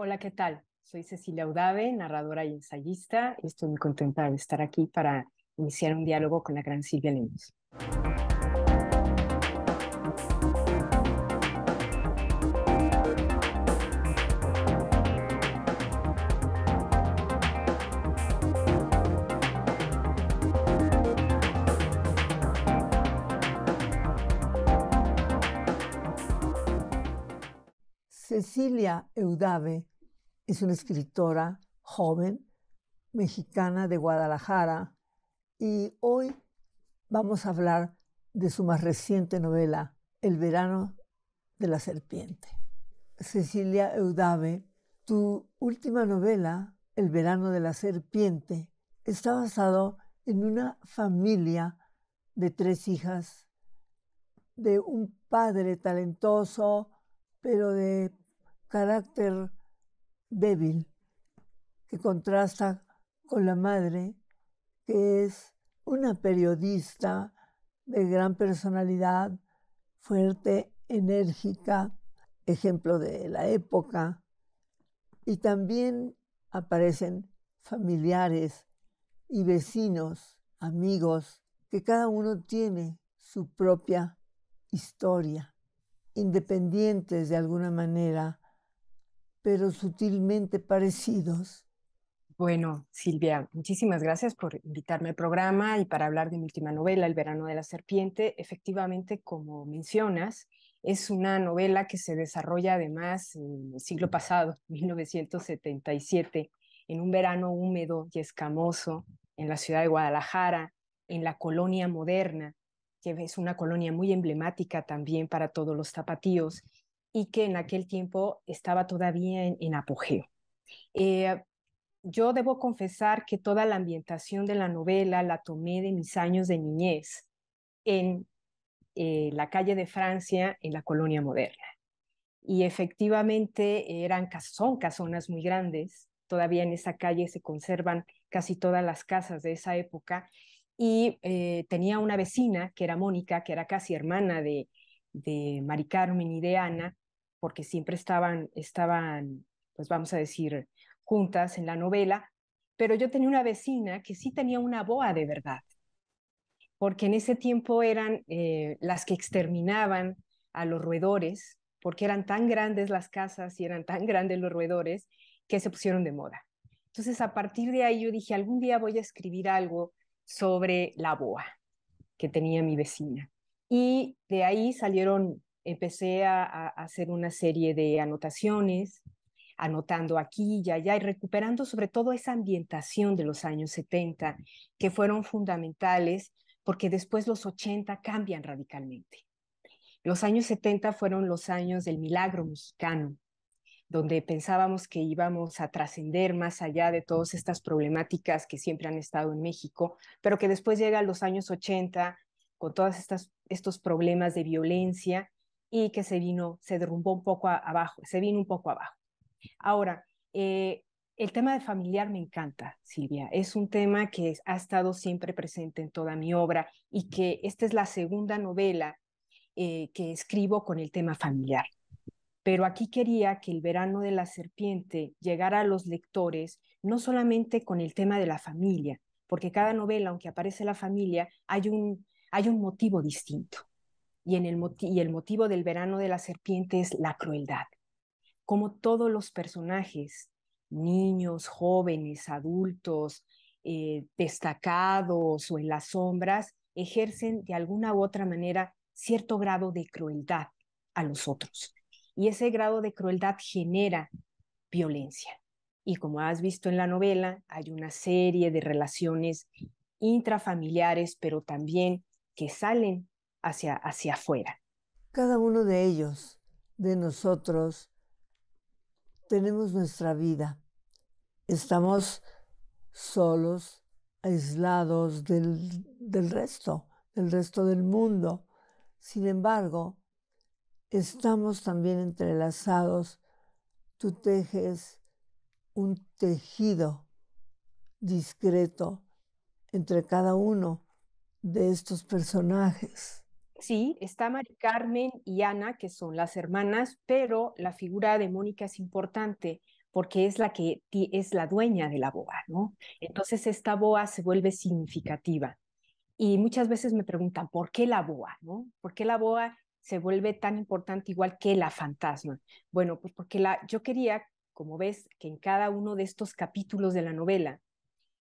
Hola, ¿qué tal? Soy Cecilia Udave, narradora y ensayista, y estoy muy contenta de estar aquí para iniciar un diálogo con la gran Silvia Lemos. Cecilia Eudave es una escritora joven mexicana de Guadalajara y hoy vamos a hablar de su más reciente novela, El verano de la serpiente. Cecilia Eudave, tu última novela, El verano de la serpiente, está basado en una familia de tres hijas, de un padre talentoso, pero de carácter débil que contrasta con la madre, que es una periodista de gran personalidad, fuerte, enérgica, ejemplo de la época. Y también aparecen familiares y vecinos, amigos, que cada uno tiene su propia historia, independientes de alguna manera pero sutilmente parecidos. Bueno, Silvia, muchísimas gracias por invitarme al programa y para hablar de mi última novela, El verano de la serpiente. Efectivamente, como mencionas, es una novela que se desarrolla además en el siglo pasado, 1977, en un verano húmedo y escamoso en la ciudad de Guadalajara, en la colonia moderna, que es una colonia muy emblemática también para todos los zapatíos, y que en aquel tiempo estaba todavía en, apogeo. Eh, yo debo confesar que toda la ambientación de la novela la tomé de mis años de niñez en eh, la calle de Francia, en la colonia moderna. Y efectivamente eran, son casonas muy grandes, todavía en esa calle se conservan casi todas las casas de esa época. Y eh, tenía una vecina que era Mónica, que era casi hermana de, de Mari Carmen y de Ana, porque siempre estaban, estaban, pues vamos a decir, juntas en la novela, pero yo tenía una vecina que sí tenía una boa de verdad, porque en ese tiempo eran eh, las que exterminaban a los roedores, porque eran tan grandes las casas y eran tan grandes los roedores que se pusieron de moda. Entonces, a partir de ahí yo dije, algún día voy a escribir algo sobre la boa que tenía mi vecina. Y de ahí salieron, empecé a, hacer una serie de anotaciones, anotando aquí y allá y recuperando sobre todo esa ambientación de los años 70, que fueron fundamentales porque después los 80 cambian radicalmente. Los años 70 fueron los años del milagro mexicano, donde pensábamos que íbamos a trascender más allá de todas estas problemáticas que siempre han estado en México, pero que después llegan los años 80 con todas estas estos problemas de violencia y que se vino, se derrumbó un poco abajo, se vino un poco abajo. Ahora, eh, el tema de familiar me encanta, Silvia. Es un tema que ha estado siempre presente en toda mi obra y que esta es la segunda novela eh, que escribo con el tema familiar. Pero aquí quería que el verano de la serpiente llegara a los lectores no solamente con el tema de la familia, porque cada novela, aunque aparece la familia, hay un hay un motivo distinto. Y, en el el motivo del verano de la serpiente es la crueldad. Como todos los personajes, niños, jóvenes, adultos, eh, destacados o en las sombras, ejercen de alguna u otra manera cierto grado de crueldad a los otros. Y ese grado de crueldad genera violencia. Y como has visto en la novela, hay una serie de relaciones intrafamiliares, pero también que salen hacia, hacia afuera. Cada uno de ellos, de nosotros, tenemos nuestra vida. Estamos solos, aislados del resto, del resto del mundo. Sin embargo, estamos también entrelazados. Tú tejes un tejido discreto entre cada uno de estos personajes. Sí, está Mari Carmen y Ana, que son las hermanas, pero la figura de Mónica es importante porque es la que es la dueña de la boa, ¿no? Entonces esta boa se vuelve significativa. Y muchas veces me preguntan, ¿por qué la boa? ¿no? ¿Por qué la boa se vuelve tan importante igual que la fantasma? Bueno, pues porque la, yo quería, como ves, que en cada uno de estos capítulos de la novela,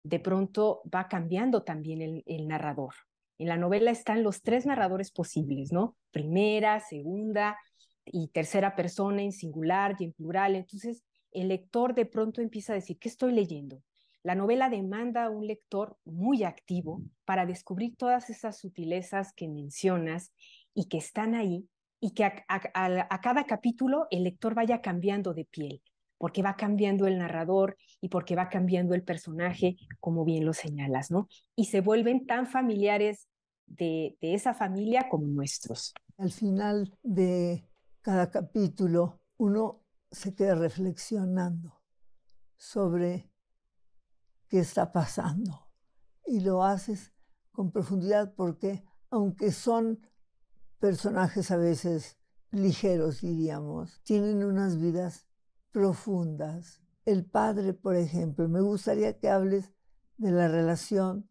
de pronto va cambiando también el narrador. En la novela están los tres narradores posibles, ¿no? Primera, segunda y tercera persona en singular y en plural. Entonces, el lector de pronto empieza a decir, ¿qué estoy leyendo? La novela demanda a un lector muy activo para descubrir todas esas sutilezas que mencionas y que están ahí y que a, a cada capítulo el lector vaya cambiando de piel, porque va cambiando el narrador y porque va cambiando el personaje, como bien lo señalas, ¿no? Y se vuelven tan familiares de, de esa familia como nuestros. Al final de cada capítulo, uno se queda reflexionando sobre qué está pasando y lo haces con profundidad porque aunque son personajes a veces ligeros, diríamos, tienen unas vidas profundas. El padre, por ejemplo, me gustaría que hables de la relación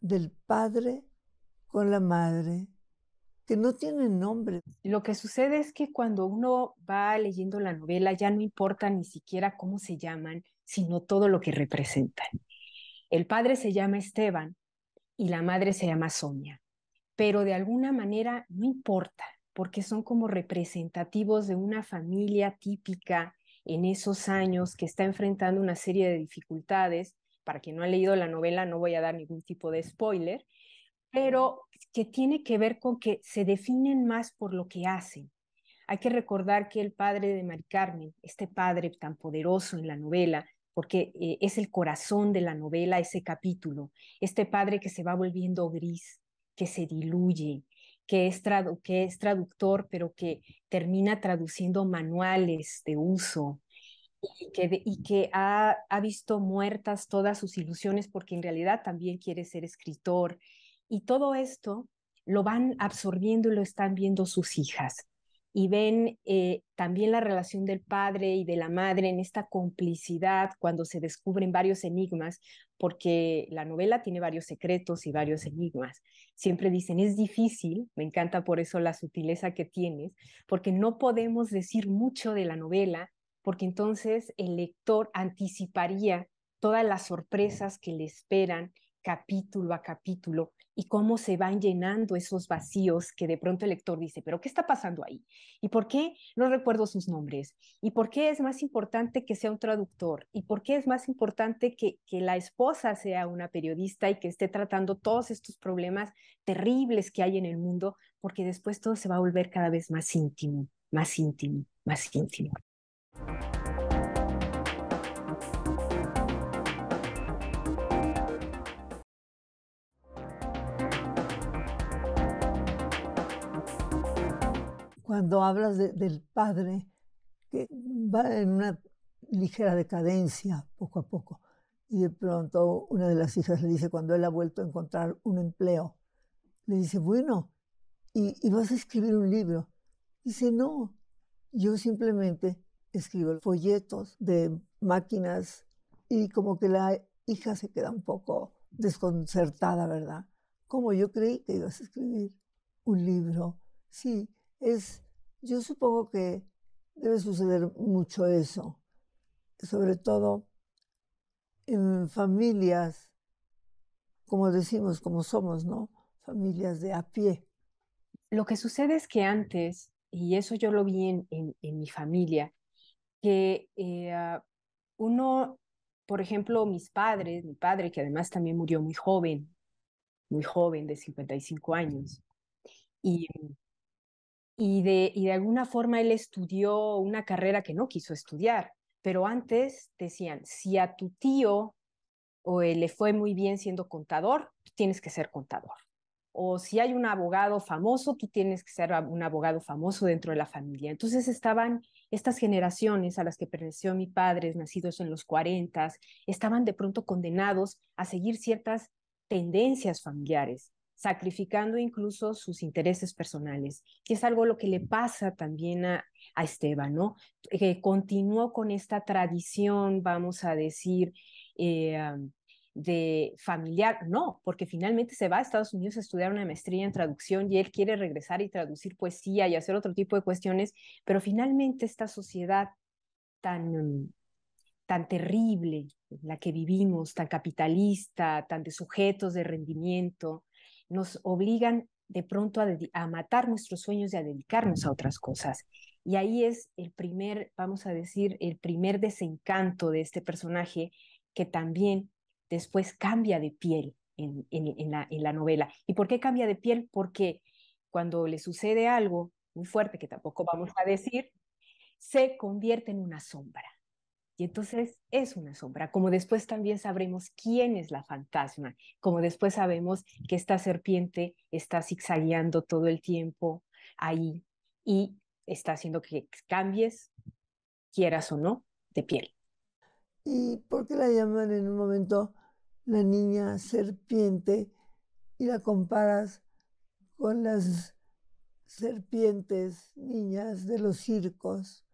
del padre con la madre, que no tienen nombre. Lo que sucede es que cuando uno va leyendo la novela ya no importa ni siquiera cómo se llaman, sino todo lo que representan. El padre se llama Esteban y la madre se llama Sonia, pero de alguna manera no importa, porque son como representativos de una familia típica en esos años, que está enfrentando una serie de dificultades. Para quien no ha leído la novela, no voy a dar ningún tipo de spoiler, pero que tiene que ver con que se definen más por lo que hacen. Hay que recordar que el padre de Mari Carmen, este padre tan poderoso en la novela, porque eh, es el corazón de la novela ese capítulo, este padre que se va volviendo gris, que se diluye, que es, traductor, pero que termina traduciendo manuales de uso y que, ha, visto muertas todas sus ilusiones porque en realidad también quiere ser escritor. Y todo esto lo van absorbiendo y lo están viendo sus hijas y ven eh, también la relación del padre y de la madre en esta complicidad cuando se descubren varios enigmas, porque la novela tiene varios secretos y varios enigmas. Siempre dicen, es difícil, me encanta por eso la sutileza que tienes, porque no podemos decir mucho de la novela, porque entonces el lector anticiparía todas las sorpresas que le esperan capítulo a capítulo y cómo se van llenando esos vacíos que de pronto el lector dice, pero ¿qué está pasando ahí? ¿Y por qué no recuerdo sus nombres? ¿Y por qué es más importante que sea un traductor? ¿Y por qué es más importante que, que la esposa sea una periodista y que esté tratando todos estos problemas terribles que hay en el mundo? Porque después todo se va a volver cada vez más íntimo, más íntimo, más íntimo. cuando hablas del padre que va en una ligera decadencia poco a poco. Y de pronto una de las hijas le dice, cuando él ha vuelto a encontrar un empleo, le dice, bueno, ¿y, vas a escribir un libro? Dice, no, yo simplemente escribo folletos de máquinas y como que la hija se queda un poco desconcertada, ¿verdad? Como yo creí que ibas a escribir un libro. Sí, es, yo supongo que debe suceder mucho eso, sobre todo en familias, como decimos, como somos, ¿no? Familias de a pie. Lo que sucede es que antes, y eso yo lo vi en, en, mi familia, que eh, ah, uno, por ejemplo, mis padres, mi padre, que además también murió muy joven, muy joven, de 55 años, y y de, alguna forma él estudió una carrera que no quiso estudiar, pero antes decían, si a tu tío o eh, le fue muy bien siendo contador, tienes que ser contador. O si hay un abogado famoso, tú tienes que ser un abogado famoso dentro de la familia. Entonces estaban estas generaciones a las que perteneció mi padre, nacidos en los 40, estaban de pronto condenados a seguir ciertas tendencias familiares sacrificando incluso sus intereses personales. Y es algo lo que le pasa también a, Esteban, ¿no? Que continuó con esta tradición, vamos a decir, eh, de familiar, no, porque finalmente se va a Estados Unidos a estudiar una maestría en traducción y él quiere regresar y traducir poesía y hacer otro tipo de cuestiones, pero finalmente esta sociedad tan, tan terrible la que vivimos, tan capitalista, tan de sujetos de rendimiento, nos obligan de pronto a, matar nuestros sueños y a dedicarnos a otras cosas. Y ahí es el primer, vamos a decir, el primer desencanto de este personaje que también después cambia de piel en la novela. ¿Y por qué cambia de piel? Porque cuando le sucede algo muy fuerte, que tampoco vamos a decir, se convierte en una sombra. Y entonces es una sombra, como después también sabremos quién es la fantasma, como después sabemos que esta serpiente está zigzagueando todo el tiempo ahí y está haciendo que cambies, quieras o no, de piel. ¿Y por qué la llaman en un momento la niña serpiente y la comparas con las serpientes niñas de los circos?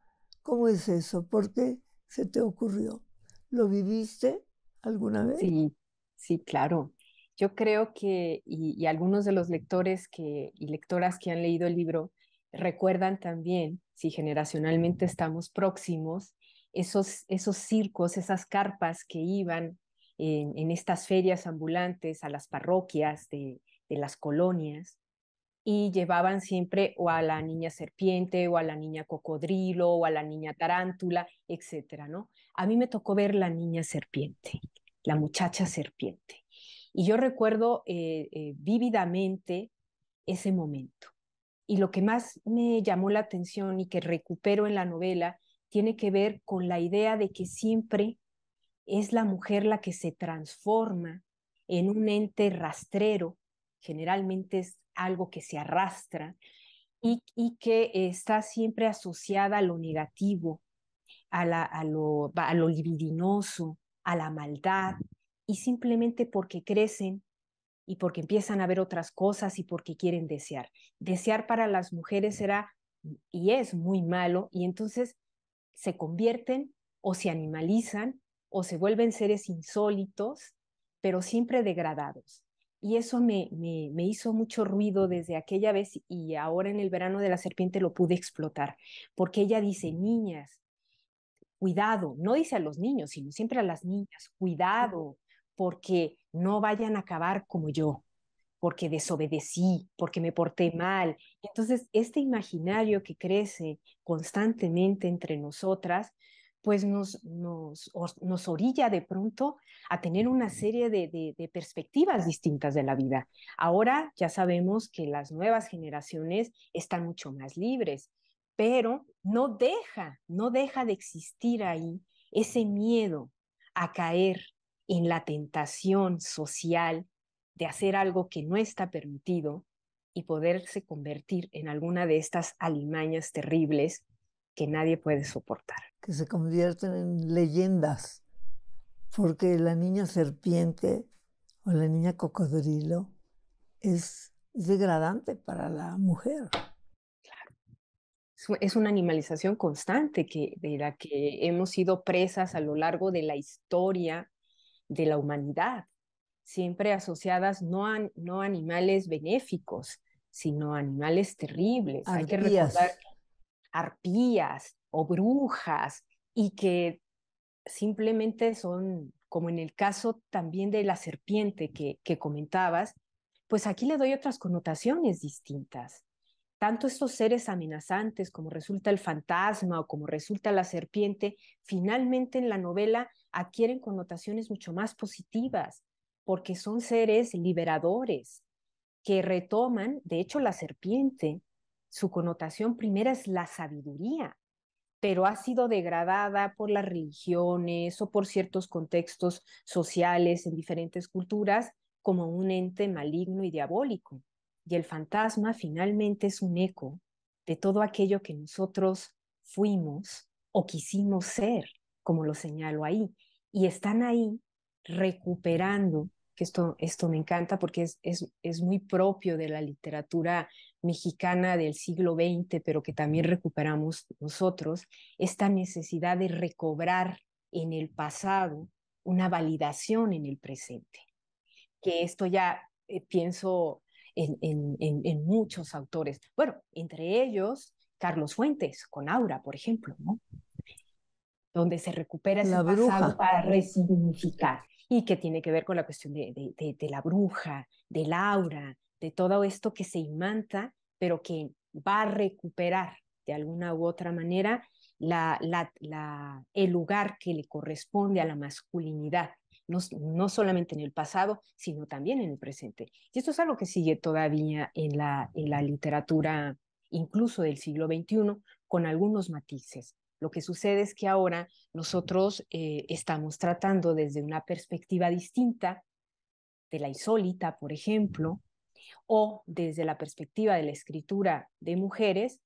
¿Cómo es eso? ¿Por qué? se te ocurrió. ¿Lo viviste alguna vez? Sí, sí, claro. Yo creo que, y, algunos de los lectores y lectoras que han leído el libro recuerdan también, si generacionalmente estamos próximos, esos, esos circos, esas carpas que iban en, estas ferias ambulantes a las parroquias de las colonias y llevaban siempre o a la niña serpiente o a la niña cocodrilo o a la niña tarántula, etcétera, ¿no? A mí me tocó ver la niña serpiente, la muchacha serpiente. Y yo recuerdo eh, eh, vívidamente ese momento. Y lo que más me llamó la atención y que recupero en la novela tiene que ver con la idea de que siempre es la mujer la que se transforma en un ente rastrero, generalmente es algo que se arrastra y, que está siempre asociada a lo negativo, a, lo, a lo libidinoso, a la maldad, y simplemente porque crecen y porque empiezan a ver otras cosas y porque quieren desear. Desear para las mujeres era y es muy malo y entonces se convierten o se animalizan o se vuelven seres insólitos, pero siempre degradados y eso me, me, me, hizo mucho ruido desde aquella vez y ahora en el verano de la serpiente lo pude explotar, porque ella dice, niñas, cuidado, no dice a los niños, sino siempre a las niñas, cuidado, porque no vayan a acabar como yo, porque desobedecí, porque me porté mal. Entonces, este imaginario que crece constantemente entre nosotras, pues nos, nos, orilla de pronto a tener una serie de, perspectivas distintas de la vida. Ahora ya sabemos que las nuevas generaciones están mucho más libres, pero no deja, no deja de existir ahí ese miedo a caer en la tentación social de hacer algo que no está permitido y poderse convertir en alguna de estas alimañas terribles que nadie puede soportar. Que se convierten en leyendas, porque la niña serpiente o la niña cocodrilo es degradante para la mujer. Claro. Es una animalización constante que, de la que hemos sido presas a lo largo de la historia de la humanidad, siempre asociadas no a no animales benéficos, sino a animales terribles. Hay que recordar arpías o brujas y que simplemente son, como en el caso también de la serpiente que, que comentabas, pues aquí le doy otras connotaciones distintas. Tanto estos seres amenazantes como resulta el fantasma o como resulta la serpiente, finalmente en la novela adquieren connotaciones mucho más positivas, porque son seres liberadores que retoman, de hecho la serpiente, su connotación primera es la sabiduría, pero ha sido degradada por las religiones o por ciertos contextos sociales en diferentes culturas como un ente maligno y diabólico. Y el fantasma finalmente es un eco de todo aquello que nosotros fuimos o quisimos ser, como lo señalo ahí. Y están ahí recuperando que esto, esto me encanta porque es, muy propio de la literatura mexicana del siglo XX, pero que también recuperamos nosotros, esta necesidad de recobrar en el pasado una validación en el presente. Que esto ya eh, pienso en, muchos autores, bueno, entre ellos Carlos Fuentes, con Aura, por ejemplo, ¿no? donde se recupera ese la pasado para resignificar y que tiene que ver con la cuestión de, de, la bruja, del aura, de todo esto que se imanta, pero que va a recuperar de alguna u otra manera el lugar que le corresponde a la masculinidad, no, solamente en el pasado, sino también en el presente. Y esto es algo que sigue todavía en la, en la literatura, incluso del siglo XXI, con algunos matices. Lo que sucede es que ahora nosotros eh, estamos tratando desde una perspectiva distinta de la insólita, por ejemplo, o desde la perspectiva de la escritura de mujeres,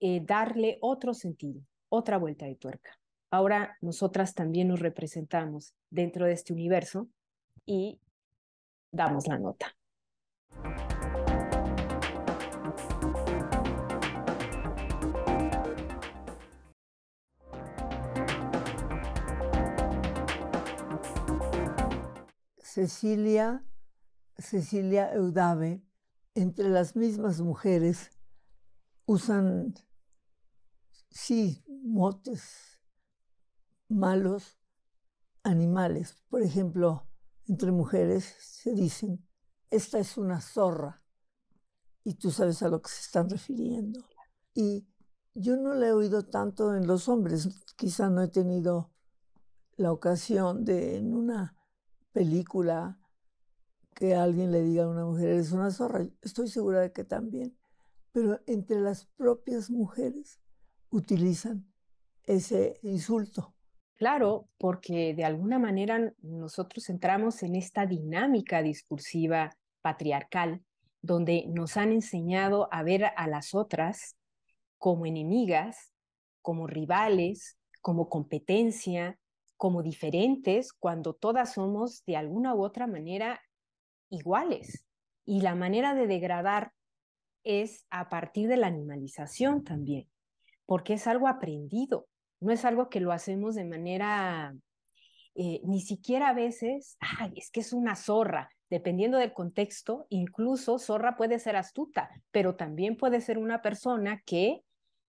eh, darle otro sentido, otra vuelta de tuerca. Ahora nosotras también nos representamos dentro de este universo y damos la nota. Cecilia, Cecilia Eudave, entre las mismas mujeres, usan, sí, motes malos, animales. Por ejemplo, entre mujeres se dicen, esta es una zorra, y tú sabes a lo que se están refiriendo. Y yo no la he oído tanto en los hombres, quizá no he tenido la ocasión de en una película que alguien le diga a una mujer, eres una zorra. Estoy segura de que también. Pero entre las propias mujeres utilizan ese insulto. Claro, porque de alguna manera nosotros entramos en esta dinámica discursiva patriarcal, donde nos han enseñado a ver a las otras como enemigas, como rivales, como competencia, como diferentes cuando todas somos de alguna u otra manera iguales. Y la manera de degradar es a partir de la animalización también, porque es algo aprendido, no es algo que lo hacemos de manera, eh, ni siquiera a veces, es que es una zorra, dependiendo del contexto, incluso zorra puede ser astuta, pero también puede ser una persona que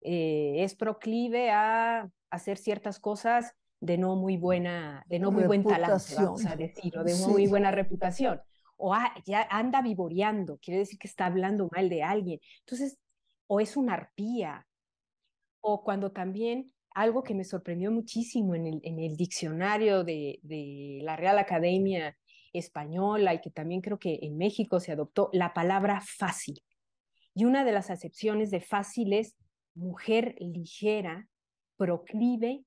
eh, es proclive a hacer ciertas cosas de no muy buena, de no muy reputación. buen a decir, o de muy buena reputación. O ah, ya anda vivoreando, quiere decir que está hablando mal de alguien. Entonces, o es una arpía, o cuando también algo que me sorprendió muchísimo en el, en el diccionario de, de la Real Academia Española y que también creo que en México se adoptó, la palabra fácil. Y una de las acepciones de fácil es mujer ligera, proclive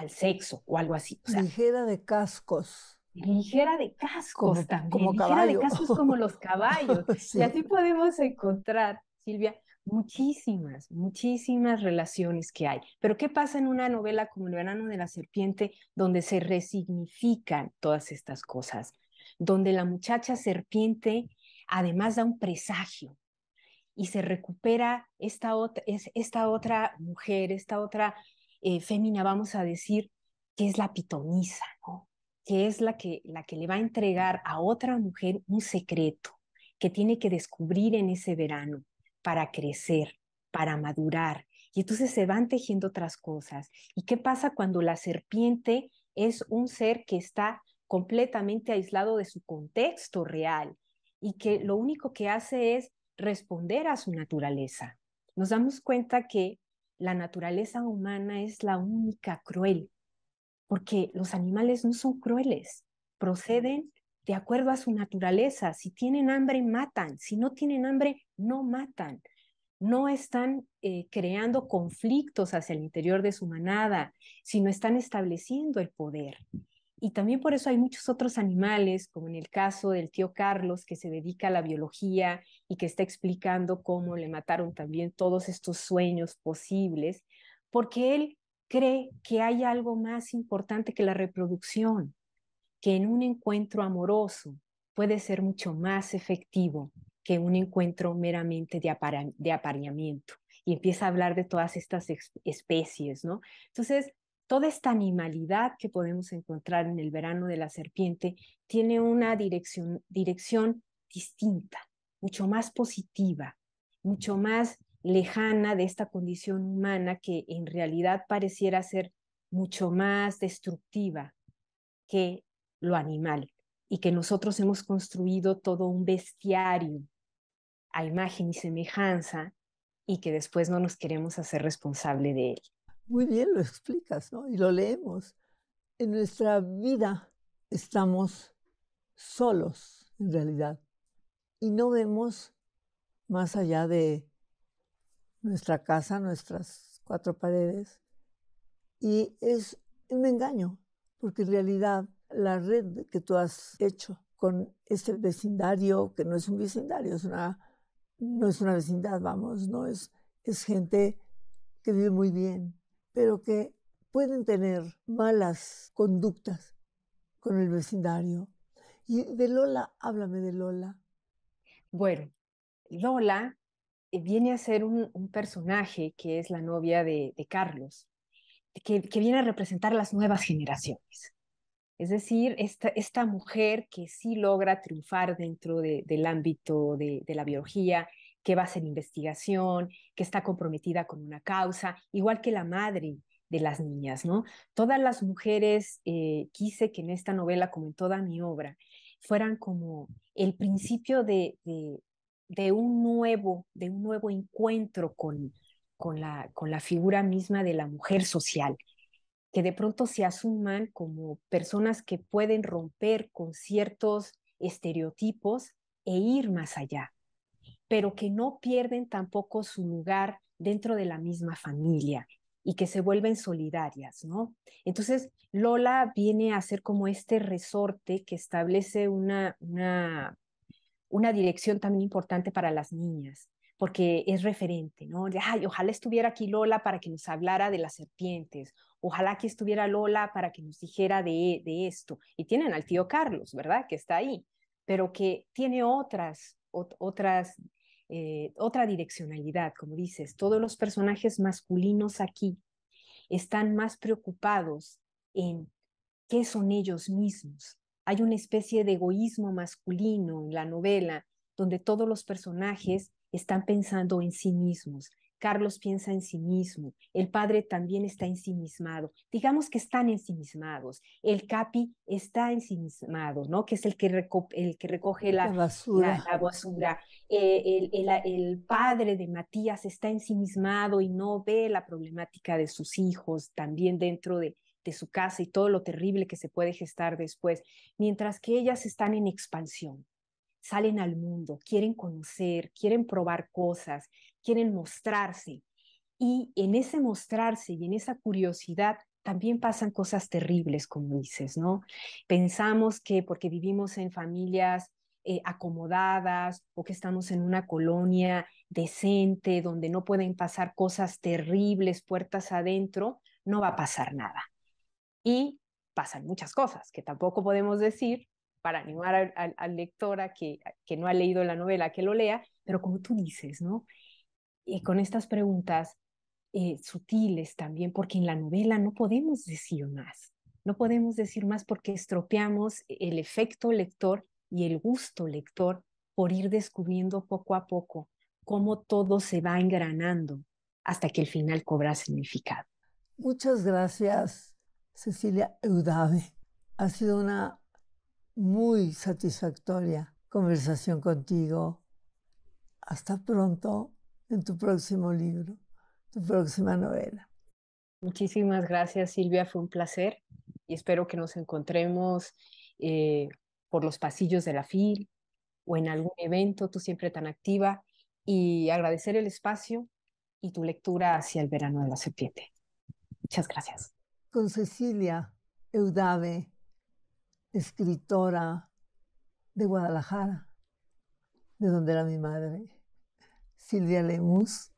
al sexo o algo así. ligera de cascos. Ligera de cascos como, también. ligera de cascos como los caballos. Y así podemos encontrar, Silvia, muchísimas, muchísimas relaciones que hay. Pero ¿qué pasa en una novela como El verano de la serpiente, donde se resignifican todas estas cosas? Donde la muchacha serpiente además da un presagio y se recupera esta otra, es, esta otra mujer, esta otra eh, fémina, vamos a decir, que es la pitonisa, ¿no? que es la que, la que le va a entregar a otra mujer un secreto que tiene que descubrir en ese verano para crecer, para madurar. Y entonces se van tejiendo otras cosas. ¿Y qué pasa cuando la serpiente es un ser que está completamente aislado de su contexto real y que lo único que hace es responder a su naturaleza? Nos damos cuenta que la naturaleza humana es la única cruel, porque los animales no son crueles, proceden de acuerdo a su naturaleza. Si tienen hambre, matan. Si no tienen hambre, no matan. No están eh, creando conflictos hacia el interior de su manada, sino están estableciendo el poder. Y también por eso hay muchos otros animales, como en el caso del tío Carlos, que se dedica a la biología y que está explicando cómo le mataron también todos estos sueños posibles, porque él cree que hay algo más importante que la reproducción, que en un encuentro amoroso puede ser mucho más efectivo que un encuentro meramente de, apareamiento. Y empieza a hablar de todas estas especies, ¿no? Entonces, toda esta animalidad que podemos encontrar en el verano de la serpiente tiene una dirección, dirección distinta, mucho más positiva, mucho más lejana de esta condición humana que en realidad pareciera ser mucho más destructiva que lo animal y que nosotros hemos construido todo un bestiario a imagen y semejanza y que después no nos queremos hacer responsable de él muy bien lo explicas, ¿no? Y lo leemos. En nuestra vida estamos solos, en realidad, y no vemos más allá de nuestra casa, nuestras cuatro paredes, y es un engaño, porque en realidad la red que tú has hecho con este vecindario, que no es un vecindario, es una, no es una vecindad, vamos, no es, es gente que vive muy bien, pero que pueden tener malas conductas con el vecindario. Y de Lola, háblame de Lola. Bueno, Lola eh, viene a ser un, personaje que es la novia de, Carlos, que, viene a representar las nuevas generaciones. Es decir, esta, mujer que sí logra triunfar dentro del ámbito de la biología que va a hacer investigación, que está comprometida con una causa, igual que la madre de las niñas, ¿no? Todas las mujeres eh, quise que en esta novela, como en toda mi obra, fueran como el principio de, un, nuevo, de un nuevo encuentro con la figura misma de la mujer social, que de pronto se asuman como personas que pueden romper con ciertos estereotipos e ir más allá, pero que no pierden tampoco su lugar dentro de la misma familia y que se vuelven solidarias, ¿no? Entonces, Lola viene a ser como este resorte que establece una, una, una dirección también importante para las niñas, porque es referente, ¿no? Ay, ojalá estuviera aquí Lola para que nos hablara de las serpientes, ojalá que estuviera Lola para que nos dijera de, esto. Y tienen al tío Carlos, ¿verdad? Que está ahí, pero que tiene otras, otras eh, otra direccionalidad, como dices, todos los personajes masculinos aquí están más preocupados en qué son ellos mismos. Hay una especie de egoísmo masculino en la novela donde todos los personajes están pensando en sí mismos, Carlos piensa en sí mismo, el padre también está ensimismado, digamos que están ensimismados, el capi está ensimismado, ¿no? Que es el que, recoge la, basura. Eh, el, padre de Matías está ensimismado y no ve la problemática de sus hijos también dentro de su casa y todo lo terrible que se puede gestar después, mientras que ellas están en expansión, salen al mundo, quieren conocer, quieren probar cosas, quieren mostrarse. Y en ese mostrarse y en esa curiosidad también pasan cosas terribles, como dices, ¿no? Pensamos que porque vivimos en familias eh, acomodadas o que estamos en una colonia decente donde no pueden pasar cosas terribles puertas adentro, no va a pasar nada. Y pasan muchas cosas que tampoco podemos decir para animar al, lector a que, que no ha leído la novela, que lo lea, pero como tú dices, ¿no? con estas preguntas eh, sutiles también, porque en la novela no podemos decir más, no podemos decir más porque estropeamos el efecto lector y el gusto lector por ir descubriendo poco a poco cómo todo se va engranando hasta que el final cobra significado. Muchas gracias, Cecilia Eudave. Ha sido una muy satisfactoria conversación contigo. Hasta pronto en tu próximo libro, tu próxima novela. Muchísimas gracias Silvia, fue un placer y espero que nos encontremos eh, por los pasillos de la FIL o en algún evento, tú siempre tan activa, y agradecer el espacio y tu lectura hacia el verano de la serpiente. Muchas gracias. Con Cecilia Eudave, escritora de Guadalajara, de donde era mi madre. Silvia Lemus.